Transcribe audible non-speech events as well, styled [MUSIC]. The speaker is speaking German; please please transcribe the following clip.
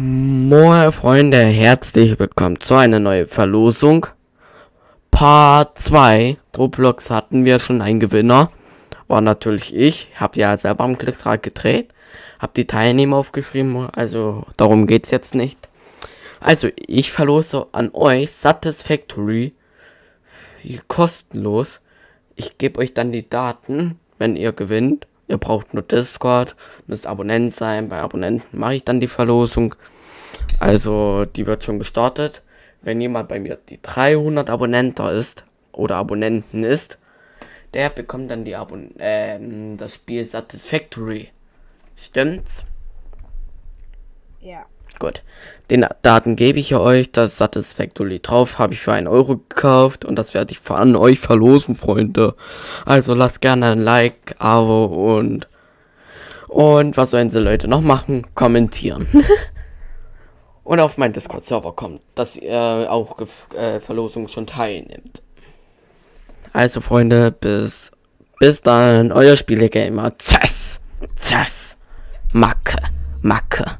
Moin Freunde, herzlich willkommen zu einer neuen Verlosung. Part 2. Roblox hatten wir schon einen Gewinner. War natürlich ich. Hab ja selber am Glücksrad gedreht. Hab die Teilnehmer aufgeschrieben. Also darum geht's jetzt nicht. Also ich verlose an euch Satisfactory. Kostenlos. Ich gebe euch dann die Daten, wenn ihr gewinnt. Ihr braucht nur Discord, müsst Abonnent sein. Bei Abonnenten mache ich dann die Verlosung. Also die wird schon gestartet. Wenn jemand bei mir die 300 Abonnenter ist oder Abonnenten ist, der bekommt dann die Abon äh, das Spiel Satisfactory. Stimmt's? Ja. Gut. Den Daten gebe ich euch. Das Satisfactory drauf habe ich für einen Euro gekauft und das werde ich an euch verlosen, Freunde. Also lasst gerne ein Like, Abo und. Und was sollen sie Leute noch machen? Kommentieren. [LAUGHS] und auf meinen Discord-Server kommt, dass ihr auch Gef äh, Verlosung schon teilnimmt. Also, Freunde, bis, bis dann. Euer Spielegamer. Tschüss. Tschüss. Macke. Macke.